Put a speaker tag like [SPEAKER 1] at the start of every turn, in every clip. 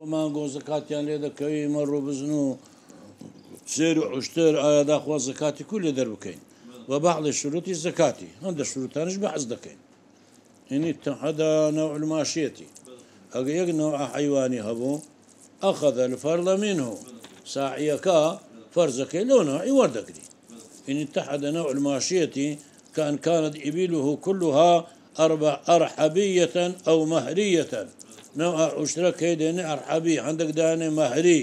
[SPEAKER 1] ما گو زکاتیان يعني لێ دەکەوی مەڕوو بزن و سێر و عشتر آیا آه، داخوا زکاتی کو در بکن و بعض شروتی زکاتی هەندە شروتانش بعض دکن اینی تەحەدا نوع الماشیەتی اگر یک نوع حیوانی هەبوو اخذ الفرض منه کا فرض ساعیەکە فەرزەکەی لەو نەوعی وەردەگری هینی تەحەدا نەوع الماشیەتی كان کاند ابیله کلها أربع ارحبیه أو مهریه نو أشترك هيدين أرحبي عندك داني مهري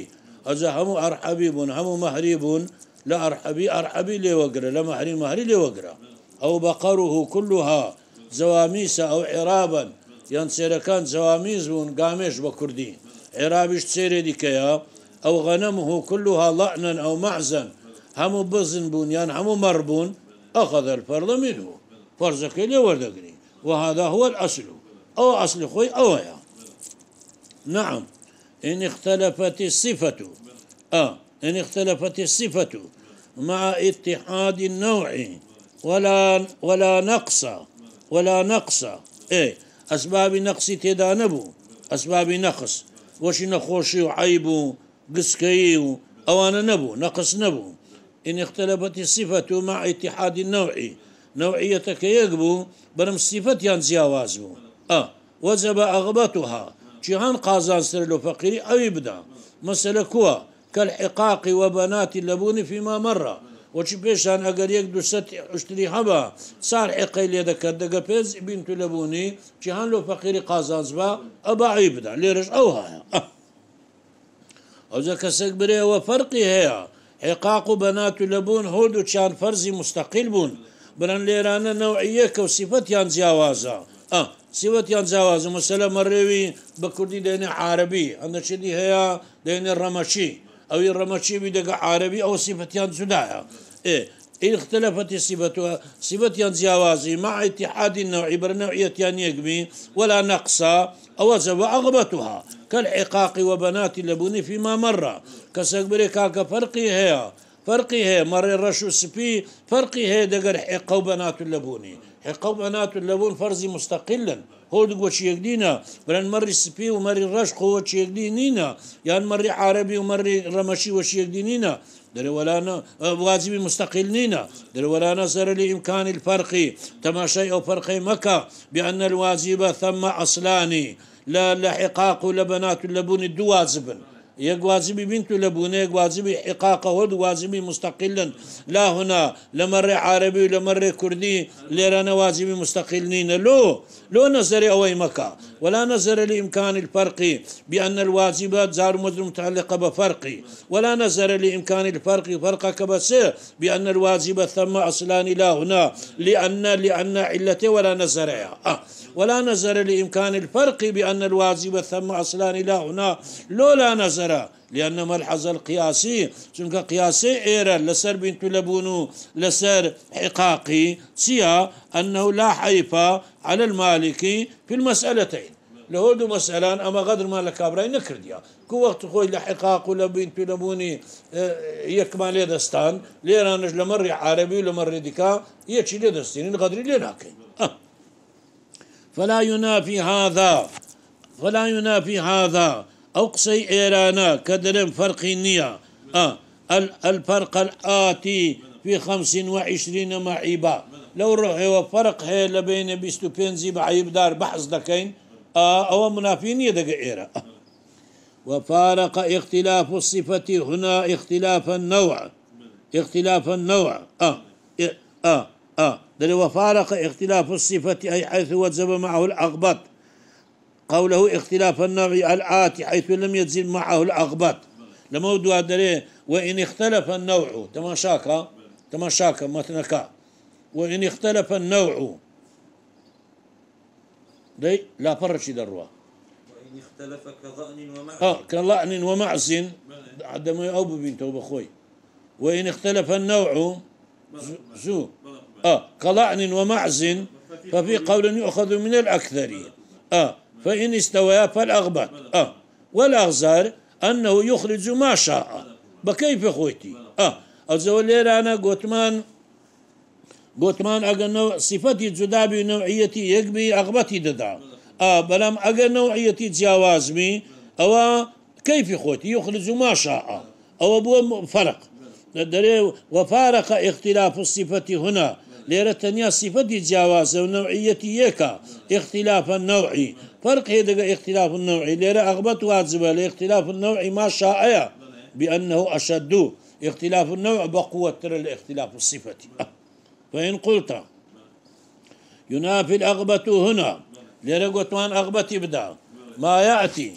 [SPEAKER 1] هذا همو أرحبي بون همو مهري بون لا أرحبي أرحبي لي وقرا لا مهري مهري لي وقرا أو بقره كلها زواميس أو عرابا ينصير كان زواميس بون قامش بكردي عرابش تسيري ديكيا أو غنمه كلها لعنا أو معزا همو بزن بون يعني همو مربون أخذ الفرض منه فرزك لي وردقني وهذا هو الأصل أو أصل خوي أو نعم إن اختلفت الصفة آه إن اختلفت الصفة مع اتحاد النوع ولا ولا نقص ولا نقص إيه أسباب نقص تدانبو أسباب نقص وش نخوشي وعيبو قسكي أنا نبو نقص نبو إن اختلفت الصفة مع اتحاد النوع نوعيتك يقبو برم الصفة ينزي آه وجب أغبطها شيهان قازان سرلو فقيري أو يبدا مسألة كوا كالحقاق وبنات اللبون فيما مرة وش بيشان أقل دو ست اشتري حبا صار عقيل يدك دقا بيز بنت لبوني شيهان لو فقيري قازان زبا أبا عيبدا ليرش أوها أو ذا كسك بريه وفرقي هي حقاق بنات لبون هودو كان فرزي مستقل بون بلان ليرانا نوعية كوصفة يان زياوازا أه سیوەتیان جیاواز مثلا مەسەلە مەڕێوی بە عربي انا شدي هي هەیە الرمشي او الرمشي ڕەمەچی عربي او ئەو زدايا اي ايه اختلفت الصفة صفة زوازي مع اتحاد النوع يان يقمي ولا او زبا أغبتها كالعقاق وبنات اللبون فيما مر كسكبري كاك فرقي هي فرقي هي مر الرشو سبي فرقي هي دقر حق وبنات اللبوني قوم أنات اللبون فرزي مستقلا هو دقوة شيقدينا بلان مري سبي ومري رشق هو شيقدينينا يعني مري عربي ومري رمشي وشيقدينينا ولا أنا آه، واجب مستقلين در ولانا سر لإمكان الفرق تماشي أو فرق مكة بأن الواجب ثم أصلاني لا لحقاق لبنات اللبون الدوازبن يك واجبي بنتو لبونه يك حقاقة ود واجبي مستقلا لا هنا لمرة عربي ولمرة كردي ليرانا واجبي مستقلين لو لو نظر أوي مكا ولا نظر لإمكان الفرق بأن الواجبات زار مدر متعلقة بفرق ولا نظر لإمكان الفرق فرق كبس بأن الواجب ثم أصلان لا هنا لأن لأن علته ولا نظر آه. ولا نظر لإمكان الفرق بأن الواجب ثم أصلان لا هنا لو لا نظر إيرا لأن ملحظ القياسي چونك قياسي إيرا لسر بنت لبونو لسر حقاقي سيا أنه لا حيفا على المالكي في المسألتين لهو مسألة أما غدر ما لكابراي نكرديا كو وقت خوي لحقاق ولا بنت لبوني آه، يكما ليدستان ليرانج لمر عربي ولمري ديكا يكشي ليدستين غدري ليناكي أه. فلا ينافي هذا فلا ينافي هذا أو قصي إيرانا كدرم فرق النية آه الفرق الآتي في خمس وعشرين معيبة لو روحي وفرق هي لبين بيستو بينزي بعيب دار بحث دكين آه أو منافين يدق إيرا وفارق اختلاف الصفة هنا اختلاف النوع اختلاف النوع آه آه آه دل وفارق اختلاف الصفة أي حيث وجب معه الأغبط قوله اختلاف النوع الآتي حيث لم يزل معه الأغبط لما ودوا دري وإن اختلف النوع تماشاكا تماشاكا متنكا وإن اختلف النوع دي لا فرش دروا وإن اختلف كظأن ومعز آه كظأن ومعز عدم أوب بنته بخوي وإن اختلف النوع زو آه كظأن ومعز ففي قول يؤخذ من الأكثر آه فإن استويا فالأغبط آه والأغزار أنه يخرج ما شاء بكيف خويتي آه أو أنا قوتمان قوتمان أجر نوع صفتي جدابي نوعيتي يقبي أغبتي ددا آه بلام أجر نوعيتي جاوازمي أو كيف خوتي يخرج ما شاء أو أبو فرق وفارق اختلاف الصفة هنا ليرة تنيا صفة جاوازة ونوعية يكا اختلاف النوعي فرق هذا اختلاف النوعي ليرة أغبت واجبة لاختلاف النوعي ما شائع بأنه أشد اختلاف النوع بقوة ترى الاختلاف الصفة فإن قلت ينافي الأغبة هنا ليرة قطوان أغبة يبدا ما يأتي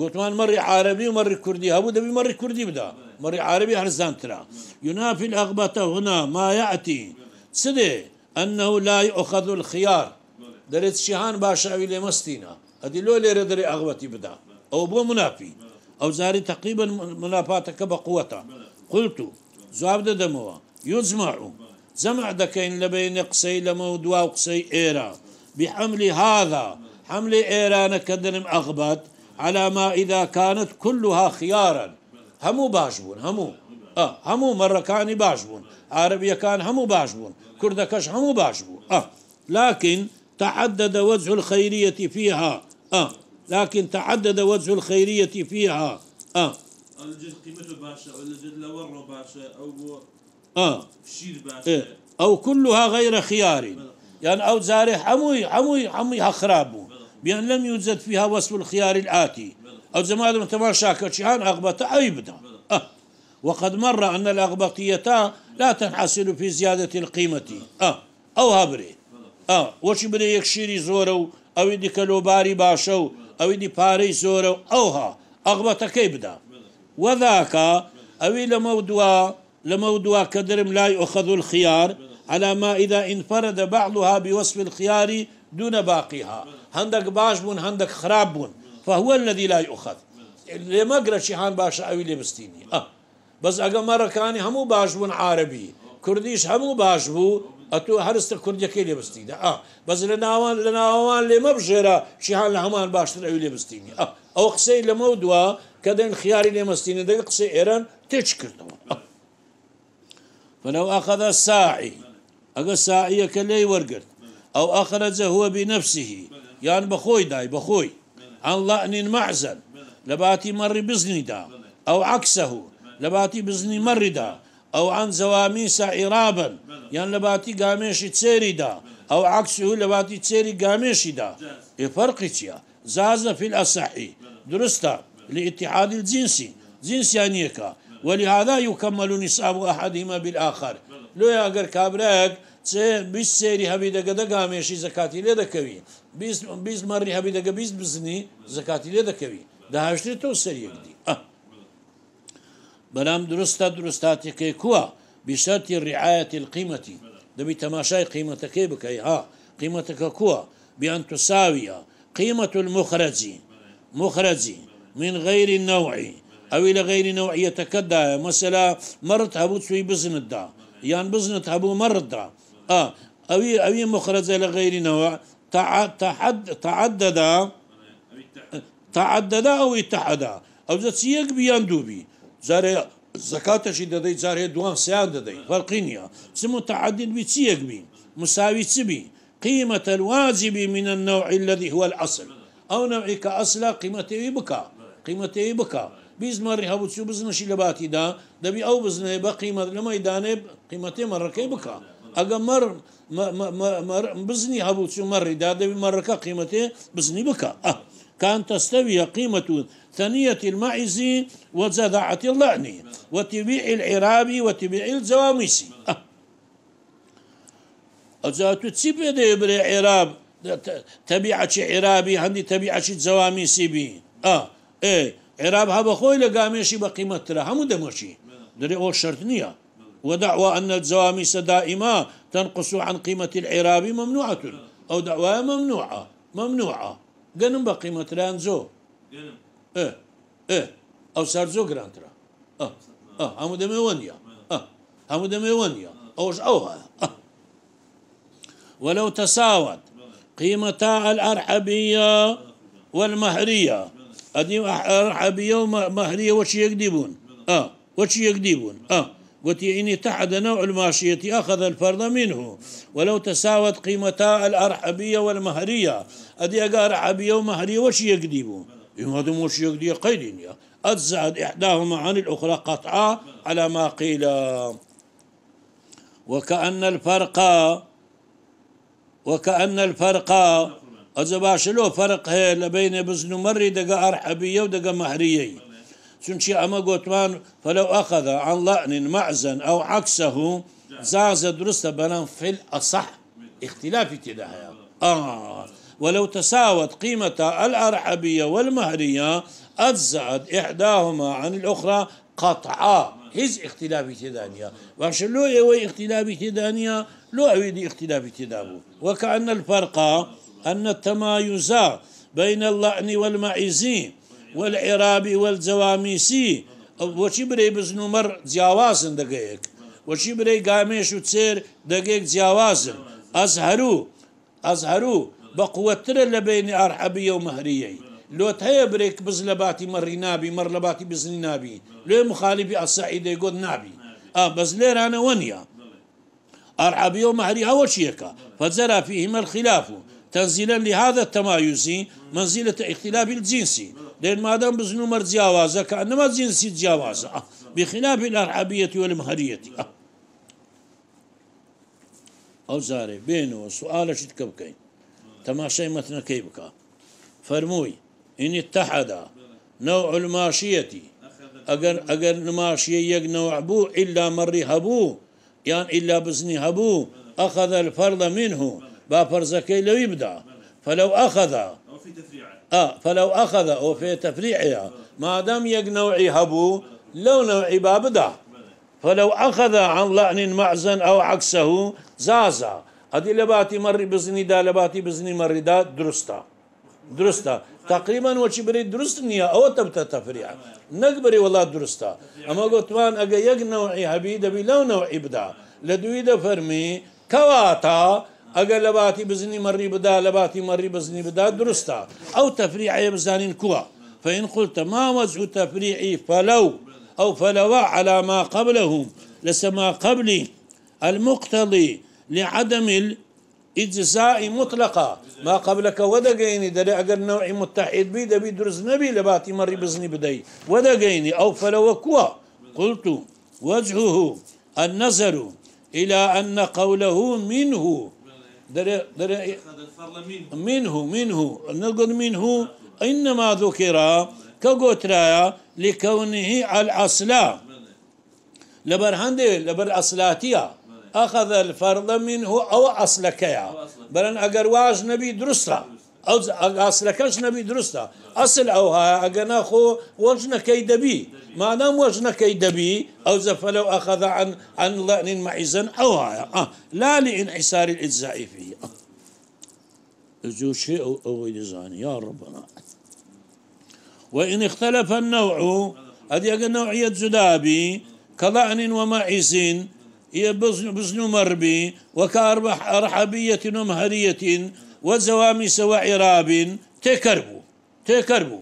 [SPEAKER 1] قطوان مري عربي ومري كردي هبو دبي مري كردي بدا مري عربي هرزان ترى ينافي الأغبة هنا ما يأتي سدي أنه لا يؤخذ الخيار دريت شيهان باشا ويلي مستينا هذه لو لي ردري أغوتي بدا أو بو منافي أو زاري تقريبا منافاتك بقوته قلت زواب دموا يجمع جمع دكين لبين قسي لموضوع قسي إيرا بحمل هذا حمل إيران كدنم أغبت على ما إذا كانت كلها خيارا همو باجبون همو آه همو مرة كان باش بون عربية كان همو باش بون كردكش همو باش بون آه لكن تعدد وجه الخيرية فيها آه لكن تعدد وجه الخيرية فيها آه قيمته باشا ولا باشا أو آه باشا إيه. أو كلها غير خيار يعني أو زارح حموي حموي حموي هخرابه بأن لم يوجد فيها وصف الخيار الآتي أو زمان تمام شاكر شيئا أغبت أي بدأ وقد مر أن الأغبطية لا تنحصر في زيادة القيمة آه أو هبري آه وش بري يكشيري زورو أو يدي كلوباري باشو أو يدي باري زورو أوها أغبطة كيبدا وذاك إلى موضوع لموضوع كدرم لا يؤخذ الخيار على ما إذا انفرد بعضها بوصف الخيار دون باقيها هندك باش بون هندك خراب بون فهو الذي لا يؤخذ لما قرأت شيحان باشا أو لبستيني أه بس ئەگە مەرەکانی همو باش بون عربی کردیش همو باش بو اتو هەرستە کوردەکەی لێ بستیدا بستید آه بس لناوان لناوان لی لێمە بژێرە چیهان لە باشتر اولی لێ بستینی ئە ئەو قسەی لەمە دووە کە دەن خیاری لێمەستینە دەگە قسە ئێران تێچ کردەوە فلو أخذ الساعي أقا الساعي کلی ورگرد أو أخرج هو بنفسه يعني بخوي داي بخوي عن لأن معزل لباتي مر بزني دا أو عكسه لباتي بزني مردا او عن زەوامی سائیرابن یان لەباتی گامێشی چێریدا او عكسه لباتي تسيري گامێشیدا ئێفەرقی چیە زازە في ئەسەحی درستا لاتحاد الجنسي جنسي انيكا ولهذا يكمل نساب أحدهما بالآخر لو يا غير كابراك بيس سيري هبي دقا دقا ميشي زكاتي لي دكوي بيس, بيس مري هبي دقا بيس بزني زكاتي لي دكوي ده هاشتري تو سيري يقدي بلام درستا درستا تكي كوا بشرط الرعاية القيمة قیمەتی تماشاي قيمة كي بكي ها قيمة كوا بأن تساوي قيمة المخرج مخرج من غير النوع أو إلى غير نوع يتكدى مثلا مرت هبو تسوي بزنت دا يعني بزنت هبو مرت دا آه أو أو مخرج إلى غير نوع تعد تعدد تعدد أو اتحد أو ذات سيك بيان دوبي زاري الزكاة شي دادي زاري دوان سيان دادي فرقينيا سمو تعدد بيتسيك بي مساوي تسبي قيمة الواجب من النوع الذي هو الأصل أو نوعي كأصل قيمة يبكى قيمة يبكى بيزمر هابو تسيو بزن شي لباتي دا دبي أو بزن بقي ما لما يداني قيمة مرة كيبكى أقا مر مر مر بزني هابو تسيو مر دا دبي مرة قيمة بزني بكى أه كان تستوي قيمة ثنية المعز وزذعة اللعن وتبيع العراب وتبيع الزواميس أزا أه. تتسيب يدي عراب تبيعة عرابي هندي تبيعة زواميسي بي آه إيه عراب هذا خوي لقاميشي بقيمة ترى هم دمشي دري أو شرط نية ودعوى أن الزواميس دائما تنقص عن قيمة العراب ممنوعة أو دعوى ممنوعة ممنوعة گەنم زو اه اه او سار زۆ گرانترا اه اه نیە هەموو دەمێوە نیە اوش ئەو هەیە ولو تساوت قيمتا الأرحبية والمهرية أدي أرحبية ومهرية وش يكذبون آه وش يكذبون آه قلتي إن تحد نوع الماشية أخذ الفرض منه ولو تساوت قيمتا الأرحبية والمهرية أدي أقار أرحبية ومهرية وش يقديبو إيه، دمو وش يقدي قيدين أتزاد إحداهما عن الأخرى قطعا على ما قيل وكأن الفرق وكأن الفرق أزباش له فرق هي بين بزن مري دقا أرحبية ودقا مهرية چونچی اما گوتمان فلو اخذ عن لان معزن او عكسه زاز درست بەنام في الاصح اختلاف تێدا آه. ولو تساوت قيمة الأرحبية والمهرية أجزأت إحداهما عن الأخرى قطعا هز اختلاف تدانيا واش لو اختلاف اختلافي تدانيا لو اوي اختلاف اختلافي تدابو وكأن الفرق أن التمايز بين اللعن والمعيزين والعرابي والجواميسي وشي بري مر جوازن دقيق وشي بري قاميش وتسير دقيق جوازن أزهرو بقوة ترى لبين أرحبية ومهرية لو تهي بريك بزلباتي مر نابي مرلباتي بزني نابي لو مخالبي الصعيد يقول نابي آه بس لير أنا ونيا أرحبية ومهرية شيكا فزرى فيهما الخلاف تنزيلا لهذا التمايز منزلة اختلاف الجنسي لأن ما دام بزنو مرد جاوازة كأنما جنسي جاوازة آه، بخلاف الأرعبية آه. والمهرية أو زاري بينه سؤال شد كبكين تماشي متنا كيبكا فرموي إن اتحد نوع الماشية أجر أجر الماشية يق نوع بو إلا مري هبو يعني إلا بزني هبو أخذ الفرض منه بافرزكي لو يبدأ فلو أخذ في تفريعات اه فلو أخذ أو في تفريعها ما دام يق نوعي هبو لو نوعي بابدا فلو اخذ عن لعن معزن او عكسه زازا ادي لباتي مري بزني دا لباتي بزني مري دا درستا درستا تقريبا وش بري درست نيا او تبت تفريع نقبري والله درستا اما قلت وان اجا يق نوعي هبي دبي لو نوعي بدا لدويدا فرمي كواتا اگر لە بزني بزنی مەڕی بدا لە باتی مەڕی بزنی بدا درستا او تەفریعەیە بزانین کووە فان قلت ما وجه تفريعي فلو أو فلو على ما قبله لسما قبلي المقتضي لعدم الإجزاء مطلقة ما قبلك ودقيني دري اگر نوعي متحد بي دبي درز نبي لباتي مري بزني بدي ودقيني أو فلو كوا قلت وجهه النظر إلى أن قوله منه دري دري منه منه نقول منه إنما ذكر كقترايا لكونه على الأصلا لبرهندي لبر أصلاتيا أخذ الفرض منه أو أصلكيا بل ان واج نبي درسته اصل اصل نەبی دروستە ئەسل ئەو هەیە ئەگە ناخۆ وەژنەکەی دەبی مادام وەژنەکەی دەبی ئەو زەفە لەو اخذ عن عن لەنین مەعیزن اوها هەیە آه. لا لانحسار الاجزاء فيه آه. زوج شيء أو يا ربنا وإن اختلف النوع هذه نوعية زدابي كضعن ومعز بزن مربي وكأربح رحبية ومهرية وزوامي سوا عراب تكربو تكربو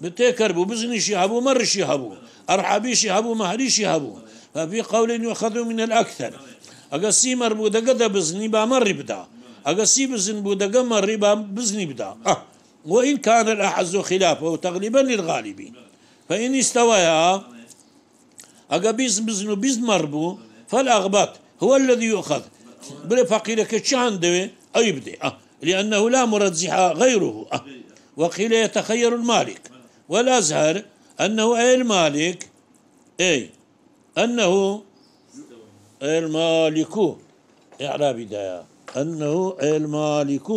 [SPEAKER 1] بتكربو بزنيشي هبو مرشي هبو أرحبيشي هبو مهريشي هبو ففي قول يؤخذ من الأكثر أقسي مربو دقد بزني بامر بدا أقسي بزن بو دقا بزني بدا أه. وإن كان الأحز خلافه تغلبا للغالبين فإن استويا أقا بيز بزنو بيز مربو فالأغبط هو الذي يؤخذ بلا فقيرك شان دوي أو يبدي أه لأنه لا مرجح غيره أه وقيل يتخير المالك والأزهر أنه أي المالك أي أنه أي المالك إعراب بداية أنه المالك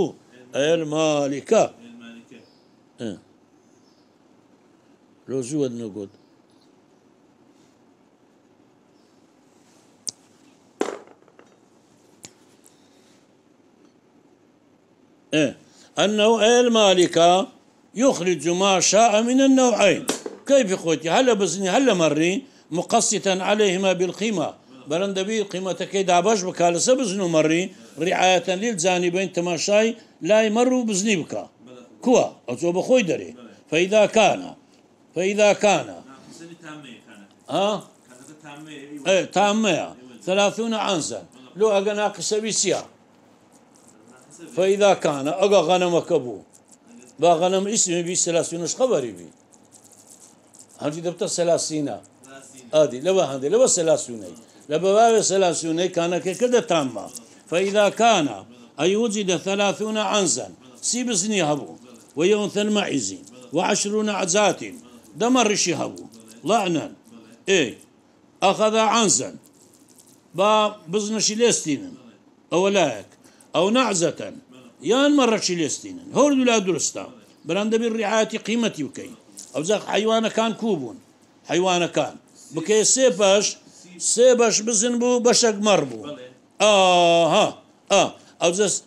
[SPEAKER 1] المالكة المالكة آه. لو زود نقول إيه النوع إيه المالكة يخرج ما شاء من النوعين كيف إخوتي هلا بزني هلا مري مقسطا عليهما بالقيمة بي قيمة كيدا باش بك هلا سبزنو مري رعاية للجانبين تماشاي لا يمروا بزني بك كوا أتوب بخوي دري فإذا كان فإذا كان ها تامية إيه، ثلاثون عنزا لو أقنا سبيسيا فإذا كان أقا غنمك أبو با غنم اسمي بي سلاسين وش خبري بي هنجي دبتا سلاسينا آدي لو هندي لو لبا باب سلاسيني كان كده تاما فإذا كان أي وجد ثلاثون عنزا سيبزني هبو ويونثا المعز وعشرون عزات دمر هبو لعنا إيه أخذ عنزا با بزنش ليستين أولاك أو نعزة يان مرة شيلستين هول دولا درستا بلان بير رعاية قيمتي وكي أو زاق حيوانة كان كوبون حيوانة كان بكي سيباش سيباش بزن بو بشك مربو آه ها آه أو زاس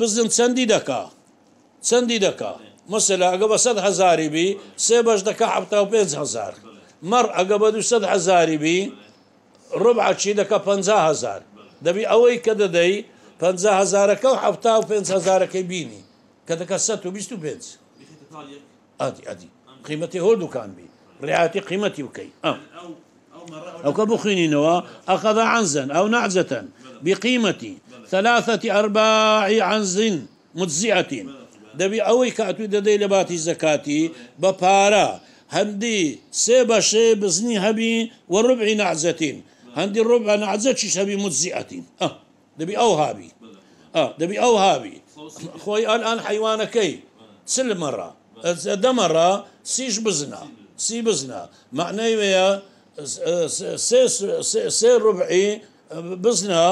[SPEAKER 1] بزن سندي دكا سندي دكا مثلا أقبا صد هزاري بي سيباش دكا حبتا وبيز هزار مر أقبا دو صد هزاري بي ربع شي دكا پنزا هزار دبي أوي كده دي پەنجا هزارەکە و حفتا و پێ هزارەکەی بینی کە دەکە سە و بیست و پێ ئادی ئەدی قیمەتی هۆ دوکان بی ڕعاتی قیمەتی بکەیت ئەم أو كبخين نوا أخذ عنزا أو نعزة بقيمة ثلاثة أرباع عنز مجزئة دبي أوي كاتو ددي لباتي زكاتي ببارا هندي سيبا شي بزني هبي وربع نعزة هندي ربع نعزة شي هبي مجزئة أه. دبي اوهابي اه دبي اوهابي خوي الان كي سل مره مره سيش بزنا سي بزنا معناه سي سي ربعي بزنا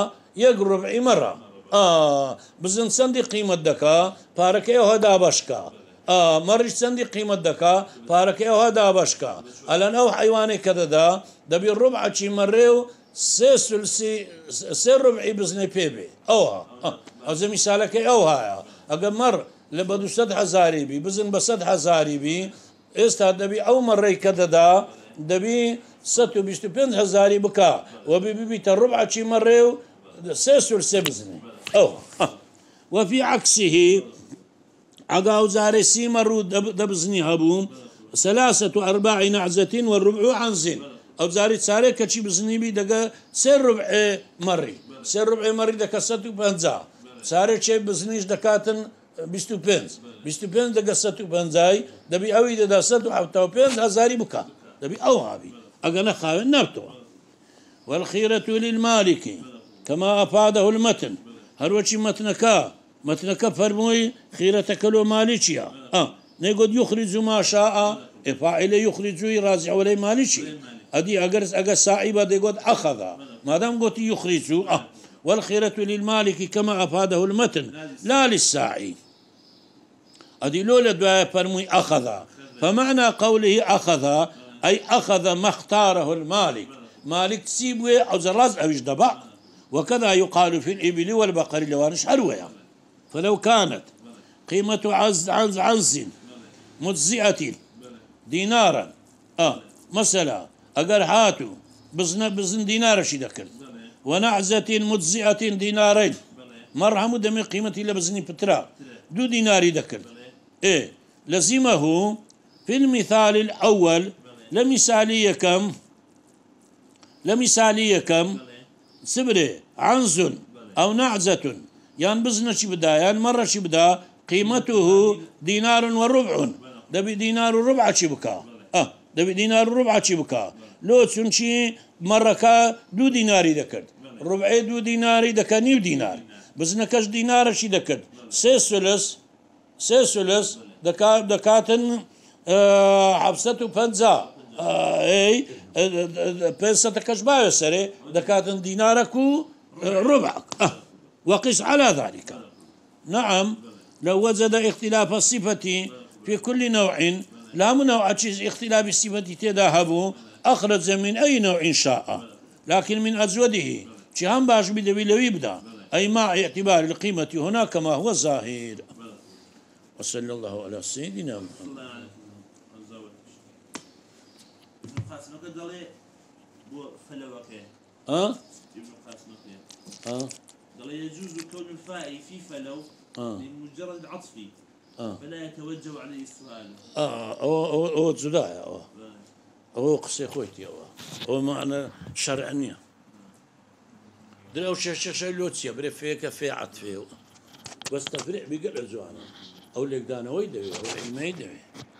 [SPEAKER 1] يق ربعي مرة آه بزن سندي قيمة دكا بارك يا هدا بشكا آه مرج سندي قيمة دكا بارك يا هدا بشكا الان او حيوانه كذا دا دبي الربع شي مريو سێ سێ ڕمعی بزنێ اوها بێ ئەوە ئەزمی اوها ئەو هاە ئەگە مەڕ لە بە دو هزاری بی بزن بە سە هزاری بی ئێستا دەبی ئەو مەڕێی کە دەدا دەبی 125 هزاری بک وە ببیتە ڕوبعچی مەڕێ و سێ سور سێ بزنێ اوها وەفی عکسیهی ئەگا و زارێ سیمە ڕوو دەبزنی هەبووم سلاسة أرباع نعزة والربع عنزين ئەو جاری چارێک کەچی بزنیبی دەگە سێ ڕبعێ مەڕی سێ ڕبعێ مەڕی دەکە 150 چارێک چێ بزنیش دەکاتن 25 25 دەگە 150 دەبی ئەوی دەدا 1970 هزاري بكا دبي ئەو هاوی ئەگەنە خاوێن نبتو والخيرة للمالك كما أفاده المتن هروشي متنكا متنكا فرموي خيرة كلو مالكيا آه نيقول يخرج ما شاء فاعل يخرج يرازع ولي مالكي أدي اگر أجا صاحبة دي قد أخذ ما دام قلت يخرج أه والخيرة للمالك كما أفاده المتن لا للساعي أدي لولا دعاء فرمي أخذ فمعنى قوله أخذ أي أخذ ما اختاره المالك مالك سيبوي أو زراز أو جدبا وكذا يقال في الإبل والبقر لوانش هروية فلو كانت قيمة عز عز عنز مجزئة دينارا آه مثلا اگر هاتو بزن بزن شي دكر ونعزة مجزئة دينارين مرهم دمي قيمتي لبزني بترا دو ديناري دكر ايه لزمه في المثال الاول لمثالية كم لمثالية كم سبري عنز او نعزة يعني بزن شي بدا يعني مرة شي بدا قيمته دينار وربع دبي دينار وربع شي بكا دەوی دینار ڕوبع لو بک لۆ چونچی مەڕەکە دو ديناري دەکرد ڕوبعێ دوو دیناری دەکە دينار دینار بزنەکەش دينار دەکرد سێ سولس سێ سولس دەکاتن حەفسەت و پەنج بس باوێ سەرێ دەکاتن دكاتن و ڕوبعك وقس على ذلك نعم لو وجد اختلاف الصفة في كل نوع لا نوع تشيز اختلاف الصفة تداهبو أخرج من أي نوع شاء لكن من أزوده تشيهم باش بدوي لو يبدأ أي مع اعتبار القيمة هناك ما هو ظاهر وصلى الله على سيدنا محمد ها؟ ها؟ يجوز كون الفاعل في فلو لمجرد عطفي فلا يتوجه عليه السؤال اه او او او جدايا او او قصي خويتي او او معنى شرعنيه درو شاشه لوتسيا بري فيك في عطفي واستفرع بقلع زوانا او لك دانا ويدوي او علمي دوي